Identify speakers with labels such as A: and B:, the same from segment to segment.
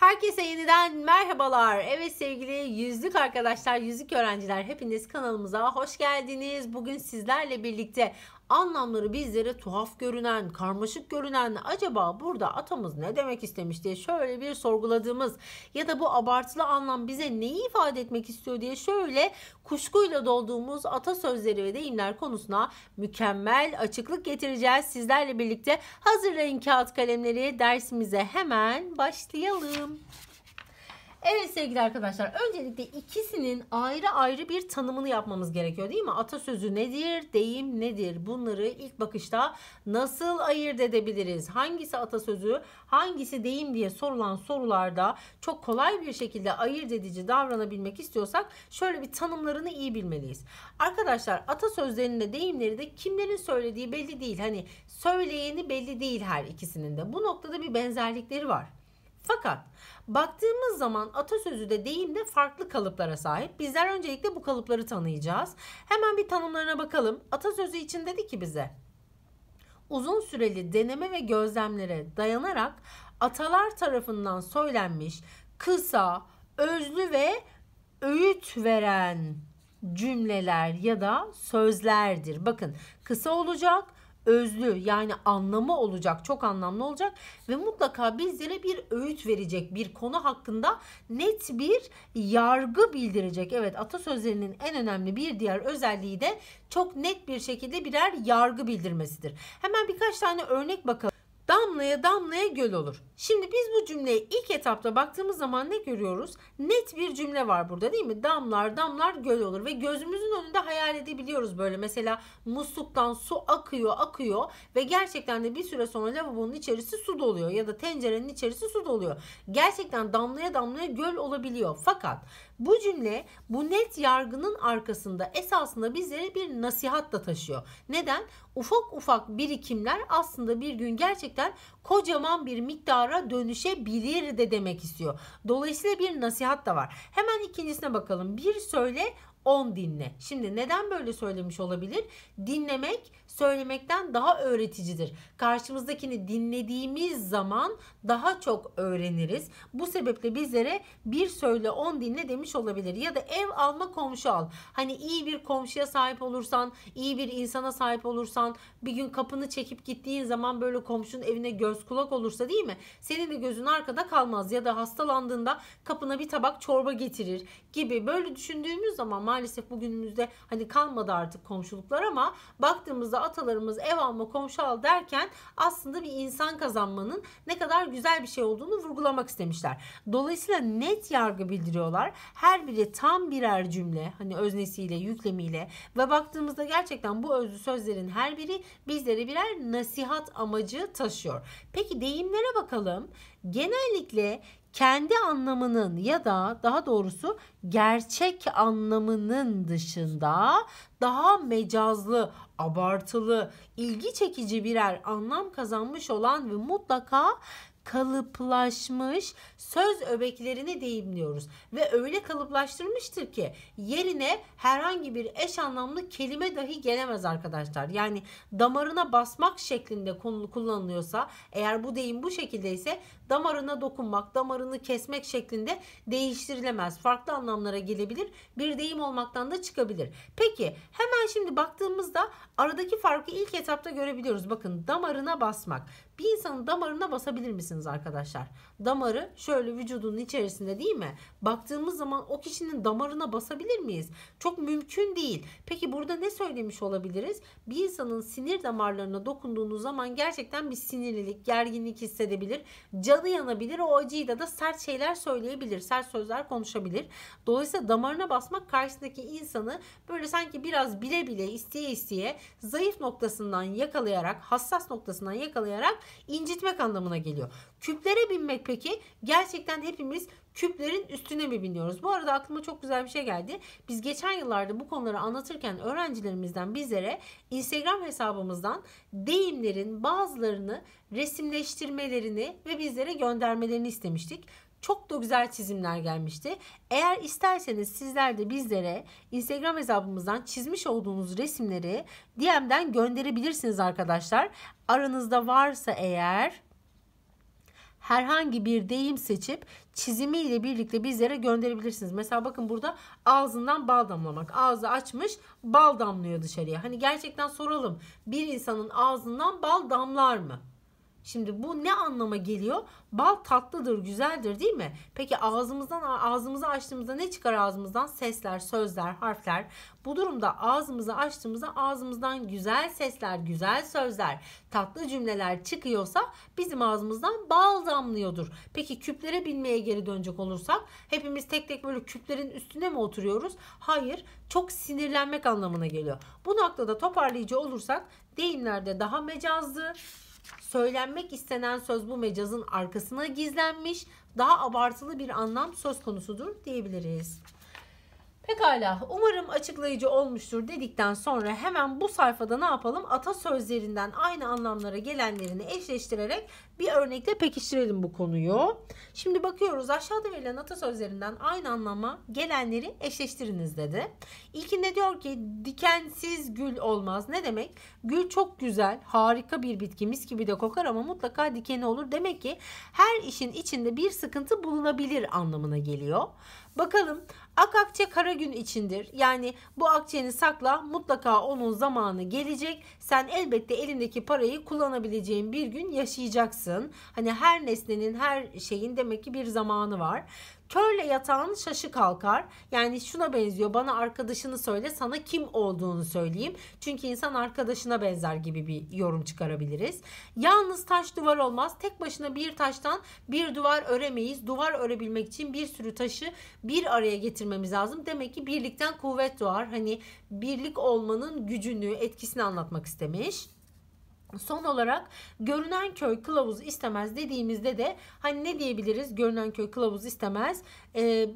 A: Herkese yeniden merhabalar. Evet sevgili yüzlük arkadaşlar, yüzlük öğrenciler hepiniz kanalımıza hoş geldiniz. Bugün sizlerle birlikte anlamları bizlere tuhaf görünen, karmaşık görünen acaba burada atamız ne demek istemiş diye şöyle bir sorguladığımız ya da bu abartılı anlam bize neyi ifade etmek istiyor diye şöyle kuşkuyla dolduğumuz atasözleri ve deyimler konusuna mükemmel açıklık getireceğiz. Sizlerle birlikte hazırlayın kağıt kalemleri dersimize hemen başlayalım. Evet sevgili arkadaşlar öncelikle ikisinin ayrı ayrı bir tanımını yapmamız gerekiyor değil mi? Atasözü nedir? Deyim nedir? Bunları ilk bakışta nasıl ayırt edebiliriz? Hangisi atasözü, hangisi deyim diye sorulan sorularda çok kolay bir şekilde ayırt edici davranabilmek istiyorsak şöyle bir tanımlarını iyi bilmeliyiz. Arkadaşlar atasözlerini de deyimleri de kimlerin söylediği belli değil. Hani söyleyeni belli değil her ikisinin de. Bu noktada bir benzerlikleri var. Fakat baktığımız zaman atasözü de deyim de farklı kalıplara sahip. Bizler öncelikle bu kalıpları tanıyacağız. Hemen bir tanımlarına bakalım. Atasözü için dedi ki bize uzun süreli deneme ve gözlemlere dayanarak atalar tarafından söylenmiş kısa, özlü ve öğüt veren cümleler ya da sözlerdir. Bakın kısa olacak, özlü yani anlamı olacak. Çok anlamlı olacak ve mutlaka bizlere bir öğüt verecek. Bir konu hakkında net bir yargı bildirecek. Evet atasözlerinin en önemli bir diğer özelliği de çok net bir şekilde birer yargı bildirmesidir. Hemen birkaç tane örnek bakalım. Damlaya damlaya göl olur. Şimdi biz bu cümleye ilk etapta baktığımız zaman ne görüyoruz? Net bir cümle var burada değil mi? Damlar damlar göl olur ve gözümüzün önünde hayal edebiliyoruz böyle. Mesela musluktan su akıyor akıyor ve gerçekten de bir süre sonra lavabonun içerisi su doluyor ya da tencerenin içerisi su doluyor. Gerçekten damlaya damlaya göl olabiliyor. Fakat bu cümle bu net yargının arkasında esasında bizlere bir nasihat da taşıyor. Neden? Ufak ufak birikimler aslında bir gün gerçekten kocaman bir miktara dönüşebilir de demek istiyor. Dolayısıyla bir nasihat da var. Hemen ikincisine bakalım. Bir söyle 10 dinle. Şimdi neden böyle söylemiş olabilir? Dinlemek söylemekten daha öğreticidir. Karşımızdakini dinlediğimiz zaman daha çok öğreniriz. Bu sebeple bizlere bir söyle on dinle demiş olabilir. Ya da ev alma komşu al. Hani iyi bir komşuya sahip olursan, iyi bir insana sahip olursan, bir gün kapını çekip gittiğin zaman böyle komşunun evine göz kulak olursa değil mi? Senin de gözün arkada kalmaz ya da hastalandığında kapına bir tabak çorba getirir gibi böyle düşündüğümüz zaman maalesef bugünümüzde hani kalmadı artık komşuluklar ama baktığımızda atalarımız ev alma, komşu al derken aslında bir insan kazanmanın ne kadar güzel bir şey olduğunu vurgulamak istemişler. Dolayısıyla net yargı bildiriyorlar. Her biri tam birer cümle hani öznesiyle, yüklemiyle ve baktığımızda gerçekten bu özlü sözlerin her biri bizlere birer nasihat amacı taşıyor. Peki deyimlere bakalım genellikle kendi anlamının ya da daha doğrusu gerçek anlamının dışında daha mecazlı, abartılı, ilgi çekici birer anlam kazanmış olan ve mutlaka kalıplaşmış söz öbeklerini deyimliyoruz ve öyle kalıplaştırmıştır ki yerine herhangi bir eş anlamlı kelime dahi gelemez arkadaşlar. Yani damarına basmak şeklinde kullanılıyorsa eğer bu deyim bu şekildeyse damarına dokunmak, damarını kesmek şeklinde değiştirilemez. Farklı anlamlara gelebilir. Bir deyim olmaktan da çıkabilir. Peki hemen şimdi baktığımızda aradaki farkı ilk etapta görebiliyoruz. Bakın damarına basmak. Bir insanın damarına basabilir misiniz arkadaşlar? Damarı şöyle vücudunun içerisinde değil mi? Baktığımız zaman o kişinin damarına basabilir miyiz? Çok mümkün değil. Peki burada ne söylemiş olabiliriz? Bir insanın sinir damarlarına dokunduğunuz zaman gerçekten bir sinirlilik, gerginlik hissedebilir. Canı yanabilir. O acıyla da sert şeyler söyleyebilir. Sert sözler konuşabilir. Dolayısıyla damarına basmak karşısındaki insanı böyle sanki biraz bile bile isteye isteye zayıf noktasından yakalayarak, hassas noktasından yakalayarak incitmek anlamına geliyor. Küplere binmek peki gerçekten hepimiz küplerin üstüne mi biniyoruz? Bu arada aklıma çok güzel bir şey geldi. Biz geçen yıllarda bu konuları anlatırken öğrencilerimizden bizlere Instagram hesabımızdan deyimlerin bazılarını resimleştirmelerini ve bizlere göndermelerini istemiştik. Çok da güzel çizimler gelmişti. Eğer isterseniz sizler de bizlere Instagram hesabımızdan çizmiş olduğunuz resimleri DM'den gönderebilirsiniz arkadaşlar. Aranızda varsa eğer herhangi bir deyim seçip çizimiyle birlikte bizlere gönderebilirsiniz. Mesela bakın burada ağzından bal damlamak. Ağzı açmış bal damlıyor dışarıya. Hani gerçekten soralım bir insanın ağzından bal damlar mı? Şimdi bu ne anlama geliyor? Bal tatlıdır, güzeldir değil mi? Peki ağzımızdan ağzımızı açtığımızda ne çıkar ağzımızdan? Sesler, sözler, harfler. Bu durumda ağzımızı açtığımızda ağzımızdan güzel sesler, güzel sözler, tatlı cümleler çıkıyorsa bizim ağzımızdan bal damlıyordur. Peki küplere binmeye geri dönecek olursak hepimiz tek tek böyle küplerin üstüne mi oturuyoruz? Hayır, çok sinirlenmek anlamına geliyor. Bu noktada toparlayıcı olursak deyimlerde daha mecazdı, Söylenmek istenen söz bu mecazın arkasına gizlenmiş, daha abartılı bir anlam söz konusudur diyebiliriz. Pekala umarım açıklayıcı olmuştur dedikten sonra hemen bu sayfada ne yapalım ata atasözlerinden aynı anlamlara gelenlerini eşleştirerek bir örnekle pekiştirelim bu konuyu. Şimdi bakıyoruz aşağıda verilen atasözlerinden aynı anlama gelenleri eşleştiriniz dedi. İlkinde diyor ki dikensiz gül olmaz. Ne demek? Gül çok güzel, harika bir bitki mis gibi de kokar ama mutlaka dikeni olur. Demek ki her işin içinde bir sıkıntı bulunabilir anlamına geliyor. Bakalım ak akçe kara gün içindir. Yani bu akçeni sakla mutlaka onun zamanı gelecek. Sen elbette elindeki parayı kullanabileceğin bir gün yaşayacaksın yatın. Hani her nesnenin her şeyin demek ki bir zamanı var. Körle yatağın şaşı kalkar. Yani şuna benziyor. Bana arkadaşını söyle, sana kim olduğunu söyleyeyim. Çünkü insan arkadaşına benzer gibi bir yorum çıkarabiliriz. Yalnız taş duvar olmaz. Tek başına bir taştan bir duvar öremeyiz. Duvar örebilmek için bir sürü taşı bir araya getirmemiz lazım. Demek ki birlikten kuvvet doğar. Hani birlik olmanın gücünü, etkisini anlatmak istemiş. Son olarak görünen köy kılavuz istemez dediğimizde de hani ne diyebiliriz? Görünen köy kılavuz istemez. Ee,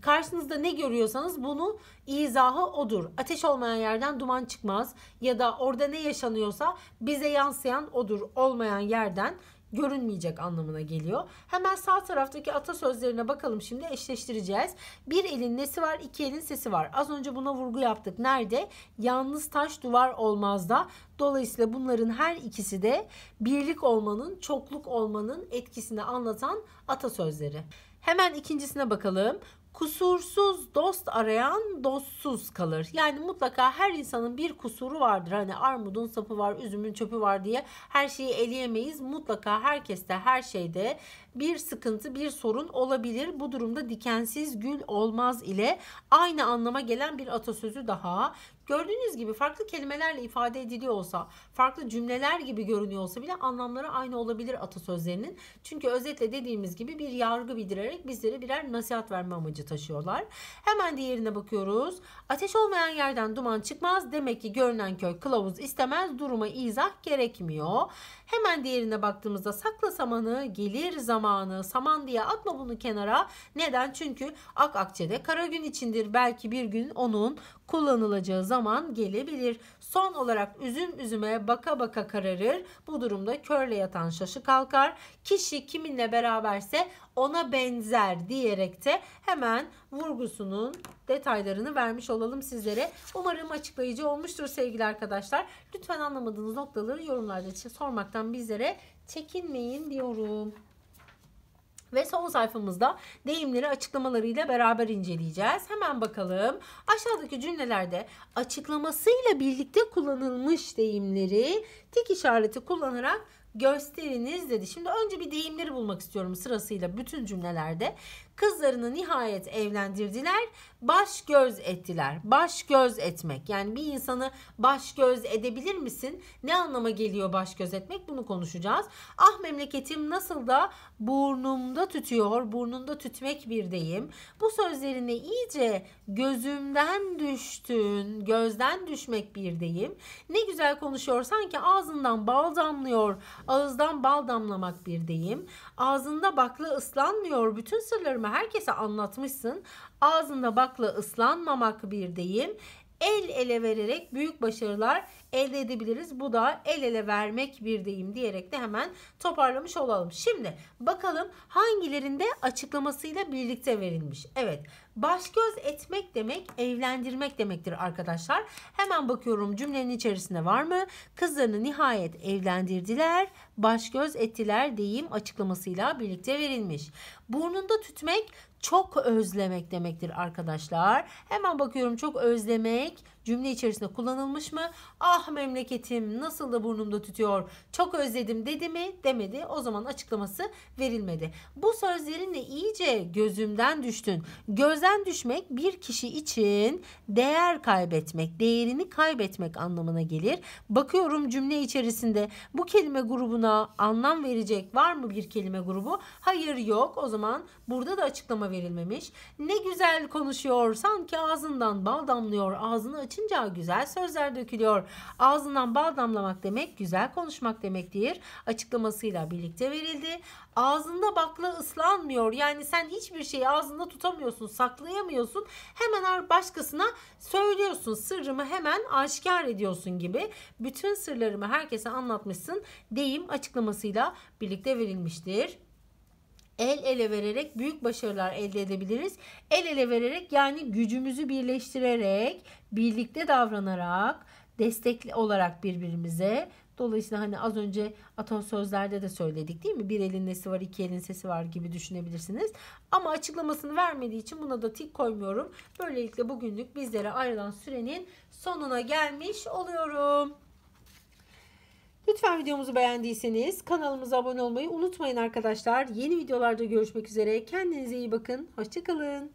A: karşınızda ne görüyorsanız bunun izahı odur. Ateş olmayan yerden duman çıkmaz ya da orada ne yaşanıyorsa bize yansıyan odur. Olmayan yerden görünmeyecek anlamına geliyor. Hemen sağ taraftaki atasözlerine bakalım şimdi eşleştireceğiz. Bir elin nesi var iki elin sesi var. Az önce buna vurgu yaptık. Nerede? Yalnız taş duvar olmaz da. Dolayısıyla bunların her ikisi de birlik olmanın, çokluk olmanın etkisini anlatan atasözleri. Hemen ikincisine bakalım kusursuz dost arayan dostsuz kalır. Yani mutlaka her insanın bir kusuru vardır. Hani armudun sapı var, üzümün çöpü var diye her şeyi eleyemeyiz. Mutlaka herkeste, her şeyde bir sıkıntı, bir sorun olabilir. Bu durumda dikensiz gül olmaz ile aynı anlama gelen bir atasözü daha. Gördüğünüz gibi farklı kelimelerle ifade ediliyor olsa, farklı cümleler gibi görünüyor olsa bile anlamları aynı olabilir atasözlerinin. Çünkü özetle dediğimiz gibi bir yargı bildirerek bizlere birer nasihat verme amacı taşıyorlar. Hemen diğerine bakıyoruz. Ateş olmayan yerden duman çıkmaz. Demek ki görünen köy kılavuz istemez. Duruma izah gerekmiyor. Hemen diğerine baktığımızda sakla samanı, gelir zamanı, saman diye atma bunu kenara. Neden? Çünkü ak akçede kara gün içindir. Belki bir gün onun kullanılacağı zaman gelebilir. Son olarak üzüm üzüme baka baka kararır. Bu durumda körle yatan şaşı kalkar. Kişi kiminle beraberse ona benzer diyerek de hemen vurgusunun detaylarını vermiş olalım sizlere. Umarım açıklayıcı olmuştur sevgili arkadaşlar. Lütfen anlamadığınız noktaları yorumlarda sormaktan bizlere çekinmeyin diyorum. Ve son sayfamızda deyimleri açıklamalarıyla beraber inceleyeceğiz. Hemen bakalım. Aşağıdaki cümlelerde açıklamasıyla birlikte kullanılmış deyimleri tik işareti kullanarak gösteriniz dedi. Şimdi önce bir deyimleri bulmak istiyorum sırasıyla bütün cümlelerde. Kızlarını nihayet evlendirdiler. Baş göz ettiler. Baş göz etmek. Yani bir insanı baş göz edebilir misin? Ne anlama geliyor baş göz etmek? Bunu konuşacağız. Ah memleketim nasıl da burnumda tütüyor. Burnunda tütmek bir deyim. Bu sözlerini iyice gözümden düştün. Gözden düşmek bir deyim. Ne güzel konuşuyor. Sanki ağzından bal damlıyor. Ağızdan bal damlamak bir deyim. Ağzında bakla ıslanmıyor. Bütün sırlarımı herkese anlatmışsın. Ağzında bakla ıslanmamak bir deyim. El ele vererek büyük başarılar elde edebiliriz. Bu da el ele vermek bir deyim diyerek de hemen toparlamış olalım. Şimdi bakalım hangilerinde açıklamasıyla birlikte verilmiş. Evet baş göz etmek demek evlendirmek demektir arkadaşlar. Hemen bakıyorum cümlenin içerisinde var mı? Kızlarını nihayet evlendirdiler baş göz ettiler deyim açıklamasıyla birlikte verilmiş. Burnunda tütmek çok özlemek demektir arkadaşlar. Hemen bakıyorum çok özlemek cümle içerisinde kullanılmış mı? Ah memleketim nasıl da burnumda tütüyor. Çok özledim dedi mi? Demedi. O zaman açıklaması verilmedi. Bu sözlerinle iyice gözümden düştün. Gözden düşmek bir kişi için değer kaybetmek, değerini kaybetmek anlamına gelir. Bakıyorum cümle içerisinde bu kelime grubuna anlam verecek var mı bir kelime grubu? Hayır yok. O zaman burada da açıklama verilmemiş. Ne güzel konuşuyor. Sanki ağzından bal damlıyor. Ağzını aç açınca güzel sözler dökülüyor. Ağzından bal damlamak demek güzel konuşmak demektir. Açıklamasıyla birlikte verildi. Ağzında bakla ıslanmıyor. Yani sen hiçbir şeyi ağzında tutamıyorsun, saklayamıyorsun. Hemen başkasına söylüyorsun. Sırrımı hemen aşikar ediyorsun gibi. Bütün sırlarımı herkese anlatmışsın. Deyim açıklamasıyla birlikte verilmiştir el ele vererek büyük başarılar elde edebiliriz. El ele vererek yani gücümüzü birleştirerek, birlikte davranarak, destekli olarak birbirimize Dolayısıyla hani az önce atasözlerde de söyledik değil mi? Bir elin nesi var, iki elin sesi var gibi düşünebilirsiniz. Ama açıklamasını vermediği için buna da tik koymuyorum. Böylelikle bugünlük bizlere ayrılan sürenin sonuna gelmiş oluyorum. Lütfen videomuzu beğendiyseniz kanalımıza abone olmayı unutmayın arkadaşlar. Yeni videolarda görüşmek üzere. Kendinize iyi bakın. Hoşçakalın.